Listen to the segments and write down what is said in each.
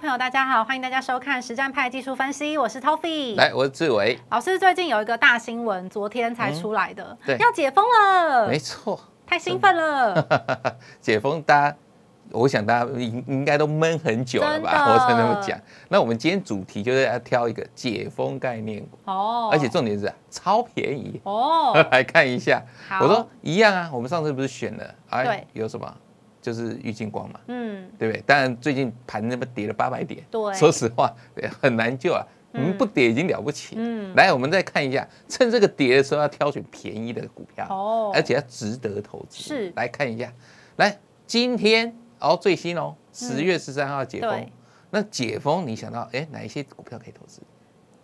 朋友，大家好，欢迎大家收看《实战派技术分析》，我是 t o f f y 来我是志伟。老师最近有一个大新闻，昨天才出来的，对，要解封了，没错，太兴奋了。解封，大家，我想大家应应该都闷很久了吧？我才那么讲。那我们今天主题就是要挑一个解封概念股哦，而且重点是超便宜哦，来看一下。我说一样啊，我们上次不是选了？哎，有什么？就是郁金光嘛，嗯，对不对？当然最近盘那么跌了八百点，对，说实话很难救啊。我们不跌已经了不起。嗯，来，我们再看一下，趁这个跌的时候要挑选便宜的股票哦，而且要值得投资。是，来看一下。来，今天哦最新哦，十月十三号解封。那解封你想到哎哪一些股票可以投资？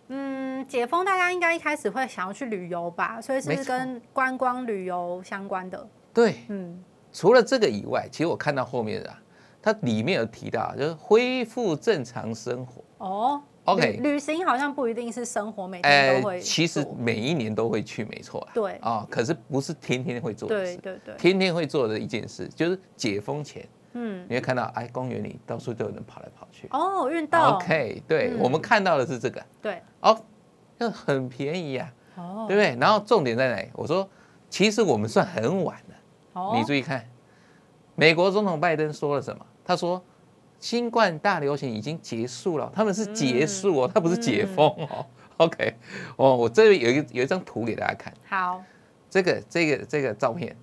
嗯，解封大家应该一开始会想要去旅游吧，所以是跟观光旅游相关的。对，嗯。除了这个以外，其实我看到后面的，它里面有提到，就是恢复正常生活哦。OK，旅行好像不一定是生活，每哎，其实每一年都会去，没错。对。啊，可是不是天天会做的事。对对对。天天会做的一件事，就是解封前，嗯，你会看到，哎，公园里到处都有人跑来跑去。哦，运动。OK，对我们看到的是这个。对。哦，很便宜啊。哦。对不对？然后重点在哪里？我说，其实我们算很晚。你注意看，美国总统拜登说了什么？他说，新冠大流行已经结束了，他们是结束哦，他不是解封哦。OK，哦，我这边有一有一张图给大家看。好，这个这个这个照片，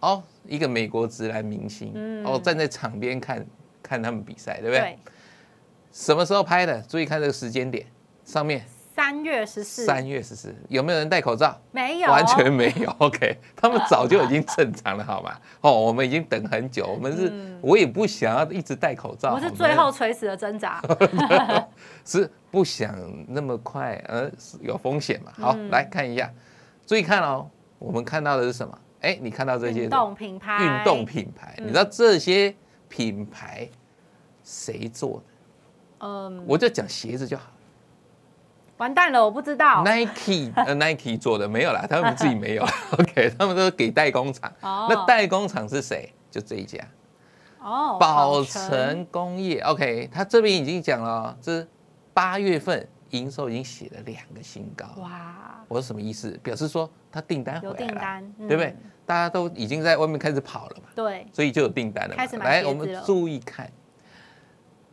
哦，一个美国直男明星，哦，站在场边看看他们比赛，对不对？什么时候拍的？注意看这个时间点上面。三月十四，三月十四有没有人戴口罩？没有，完全没有。OK，他们早就已经正常了，好吗？哦，我们已经等很久，我们是，我也不想要一直戴口罩。我是最后垂死的挣扎，是不想那么快，呃，有风险嘛？好，来看一下，注意看哦，我们看到的是什么？哎，你看到这些运动品牌，运动品牌，你知道这些品牌谁做的？嗯，我就讲鞋子就好。完蛋了，我不知道。Nike，呃，Nike 做的没有啦，他们自己没有。OK，他们都是给代工厂。哦。那代工厂是谁？就这一家。哦。宝成工业。OK，他这边已经讲了，这是八月份营收已经写了两个新高。哇！我是什么意思？表示说他订单有订单，对不对？大家都已经在外面开始跑了嘛。对。所以就有订单了。开始买了。来，我们注意看。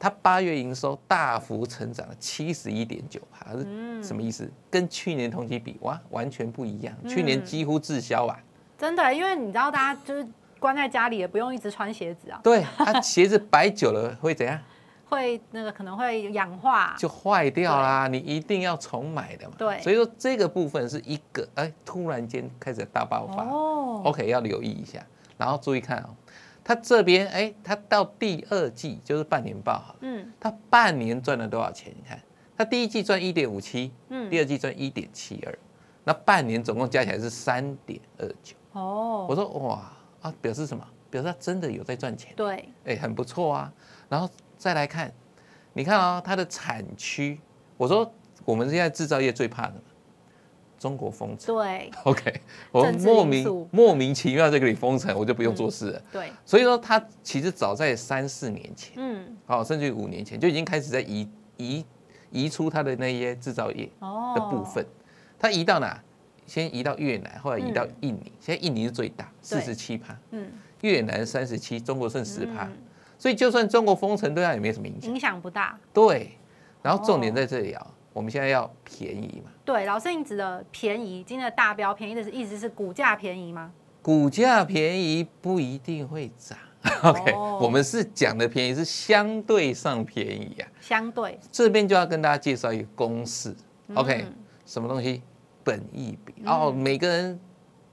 它八月营收大幅成长了七十一点九，还是什么意思？跟去年同期比哇，完全不一样。去年几乎滞销啊，真的，因为你知道，大家就是关在家里，也不用一直穿鞋子啊。对，它鞋子摆久了会怎样？会那个可能会氧化，就坏掉啦。你一定要重买的嘛。对，所以说这个部分是一个哎，突然间开始大爆发哦。OK，要留意一下，然后注意看哦。他这边哎，他到第二季就是半年报好了，嗯，他半年赚了多少钱？你看，他第一季赚一点五七，嗯，第二季赚一点七二，那半年总共加起来是三点二九。哦，我说哇啊，表示什么？表示他真的有在赚钱，对，哎，很不错啊。然后再来看，你看啊，它的产区，我说我们现在制造业最怕的。中国封城，对，OK，我莫名莫名其妙在这里封城，我就不用做事了。对，所以说他其实早在三四年前，嗯，好，甚至五年前就已经开始在移移移出他的那些制造业的部分，他移到哪？先移到越南，后来移到印尼，现在印尼是最大，四十七趴，嗯，越南三十七，中国剩十趴。所以就算中国封城对他也没什么影响，影响不大。对，然后重点在这里啊。我们现在要便宜嘛？对，老师你指的便宜，今天的大标便宜的是，意思是股价便宜吗？股价便宜不一定会涨。OK，我们是讲的便宜是相对上便宜啊。相对这边就要跟大家介绍一个公式。OK，什么东西？本益比哦，每个人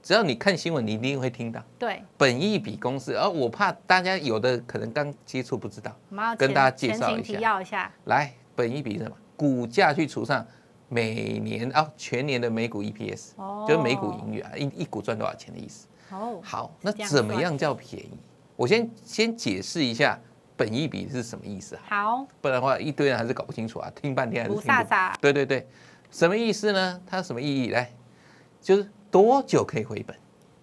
只要你看新闻，你一定会听到。对，本益比公式，而我怕大家有的可能刚接触不知道，跟大家介绍一下，要一下。来，本益比什么？股价去除上每年啊全年的每股 EPS，就是每股盈余啊，一一股赚多少钱的意思。哦，好，那怎么样叫便宜？我先先解释一下本一笔是什么意思啊？好，不然的话一堆人还是搞不清楚啊，听半天还是听不懂。对对对，什么意思呢？它什么意义？来，就是多久可以回本？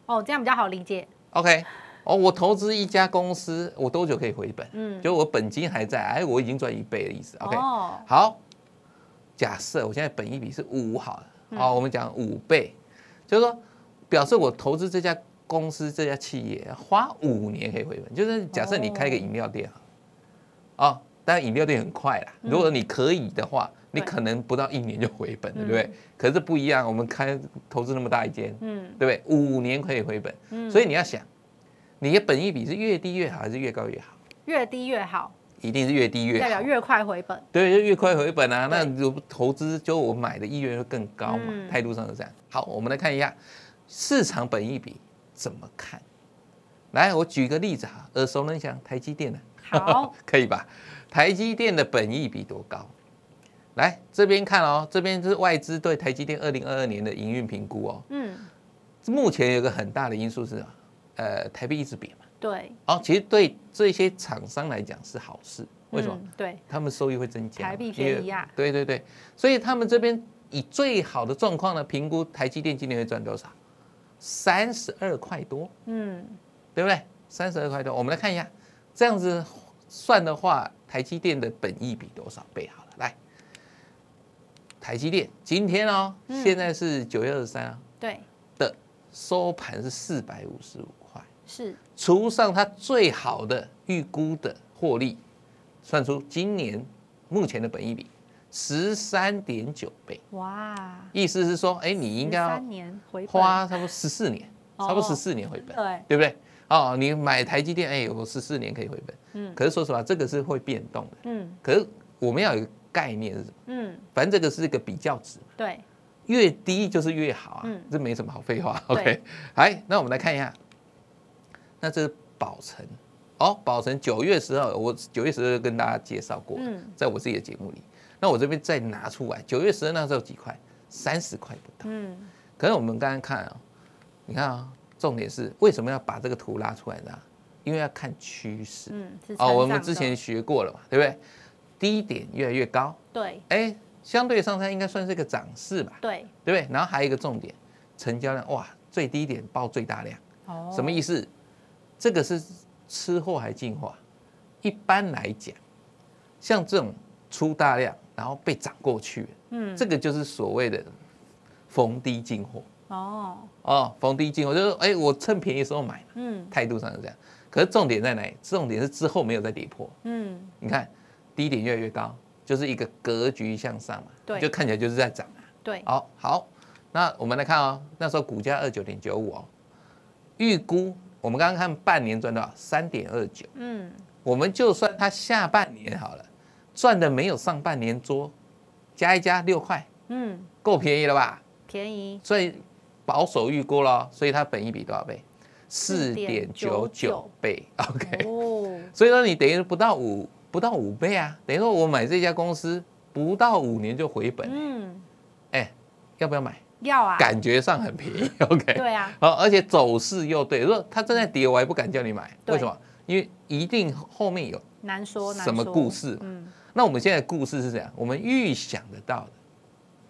哦，这样比较好理解。OK，哦，我投资一家公司，我多久可以回本？嗯，就我本金还在，哎，我已经赚一倍的意思。OK，好。假设我现在本益比是五好的，啊，我们讲五倍，就是说表示我投资这家公司这家企业花五年可以回本，就是假设你开个饮料店啊，啊，当然饮料店很快啦，如果你可以的话，你可能不到一年就回本，对不对？可是不一样，我们开投资那么大一间，嗯，对不对？五年可以回本，嗯，所以你要想，你的本益比是越低越好还是越高越好？越低越好。一定是越低越代表越快回本。对，就越快回本啊，那投资就我买的意愿会更高嘛，态度上是这样。好，我们来看一下市场本益比怎么看。来，我举个例子哈，耳熟能详，台积电的。好，可以吧？台积电的本益比多高？来这边看哦，这边是外资对台积电二零二二年的营运评估哦。嗯。目前有个很大的因素是，呃，台币一直贬嘛。对，哦，其实对这些厂商来讲是好事，为什么？对，他们收益会增加，因为对对对，所以他们这边以最好的状况呢，评估台积电今年会赚多少？三十二块多，嗯，对不对？三十二块多，我们来看一下，这样子算的话，台积电的本益比多少倍？好了，来，台积电今天哦，现在是九月二十三啊，对的，收盘是四百五十五块。是除上它最好的预估的获利，算出今年目前的本益比十三点九倍。哇！意思是说，哎，你应该要花差不多十四年，差不多十四年回本，对对不对？哦，你买台积电，哎，有十四年可以回本。嗯。可是说实话，这个是会变动的。嗯。可是我们要有一概念是什么？嗯。反正这个是一个比较值。对。越低就是越好啊！嗯，这没什么好废话。OK。哎，那我们来看一下。那这是宝城，哦，宝城九月十号，我九月十号跟大家介绍过，在我自己的节目里。那我这边再拿出来，九月十号那时候几块，三十块不到。嗯，可是我们刚刚看啊，你看啊，重点是为什么要把这个图拉出来呢？因为要看趋势。嗯，哦，我们之前学过了嘛，对不对？低点越来越高。对。哎，相对上它应该算是一个涨势吧？对。对不对？然后还有一个重点，成交量哇，最低点报最大量，哦。什么意思？这个是吃货还进化。一般来讲，像这种出大量然后被涨过去嗯，这个就是所谓的逢低进货。哦哦，逢低进，货就是哎，我趁便宜时候买。嗯，态度上是这样。可是重点在哪里？重点是之后没有再跌破。嗯，你看，低点越来越高，就是一个格局向上嘛。对，就看起来就是在涨啊。对，好好，那我们来看啊，那时候股价二九点九五哦，预估。我们刚刚看半年赚到三点二九，嗯，我们就算它下半年好了，赚的没有上半年多，加一加六块，嗯，够便宜了吧？便宜。所以保守预估了，所以它本一比多少倍？四点九九倍，OK。哦。所以说你等于不到五不到五倍啊，等于说我买这家公司不到五年就回本，嗯，哎，要不要买？要啊，感觉上很便宜，OK？对啊，而且走势又对。如果它正在跌，我也不敢叫你买，为什么？因为一定后面有难说什么故事嗯，那我们现在故事是怎样？我们预想得到的，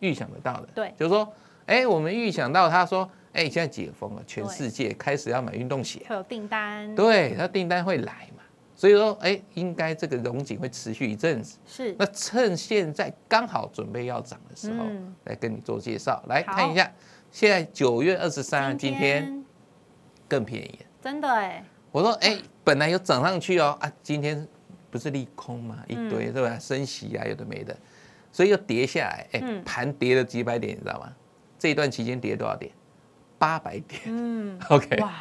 预想得到的，对，就是说，哎，我们预想到他说，哎，现在解封了，全世界开始要买运动鞋，会有订单，对，他订单会来嘛。所以说，哎，应该这个融景会持续一阵子。是。那趁现在刚好准备要涨的时候，来跟你做介绍，来看一下。现在九月二十三，今天更便宜。真的哎。我说，哎，本来有涨上去哦，啊，今天不是利空吗？一堆是吧？升息啊，有的没的，所以又跌下来。哎，盘跌了几百点，你知道吗？这一段期间跌多少点？八百点。嗯。OK。哇。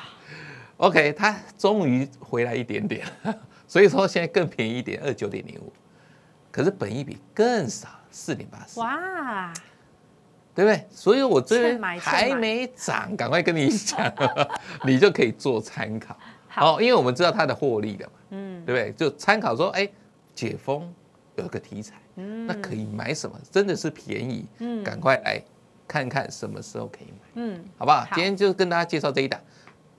OK，它终于回来一点点，所以说现在更便宜一点，二九点零五，可是本益比更少四点八四，哇，对不对？所以我这还没涨，赶快跟你讲，你就可以做参考。好，因为我们知道它的获利了嘛，嗯，对不对？就参考说，哎，解封有个题材，嗯，那可以买什么？真的是便宜，嗯，赶快来看看什么时候可以买，嗯，好不好？今天就跟大家介绍这一档。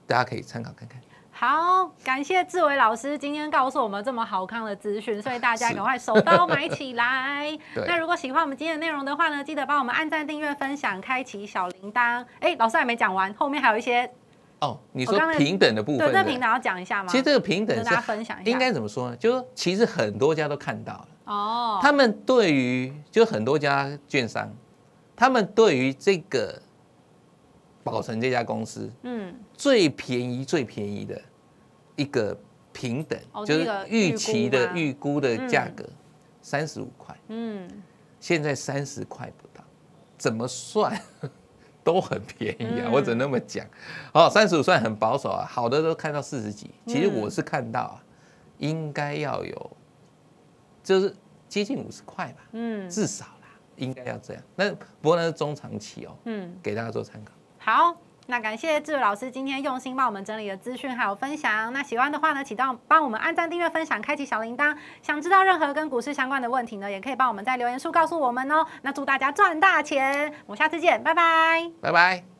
大家可以参考看看。好，感谢志伟老师今天告诉我们这么好看的资讯，所以大家赶快手刀买起来。那如果喜欢我们今天的内容的话呢，记得帮我们按赞、订阅、分享、开启小铃铛。哎，老师还没讲完，后面还有一些。哦，你说平等的部分，对，这平等要讲一下吗？其实这个平等是大家分享一下，应该怎么说呢？就是其实很多家都看到了哦，他们对于就很多家券商，他们对于这个。宝成这家公司，嗯，最便宜最便宜的一个平等就是预期的预估的价格，三十五块，嗯，现在三十块不到，怎么算都很便宜啊！我只那么讲，哦，三十五算很保守啊，好的都看到四十几，其实我是看到啊，应该要有就是接近五十块吧，嗯，至少啦，应该要这样。那不过那是中长期哦，嗯，给大家做参考。好，那感谢志伟老师今天用心帮我们整理的资讯还有分享。那喜欢的话呢，请到帮我们按赞、订阅、分享、开启小铃铛。想知道任何跟股市相关的问题呢，也可以帮我们在留言处告诉我们哦。那祝大家赚大钱，我下次见，拜拜，拜拜。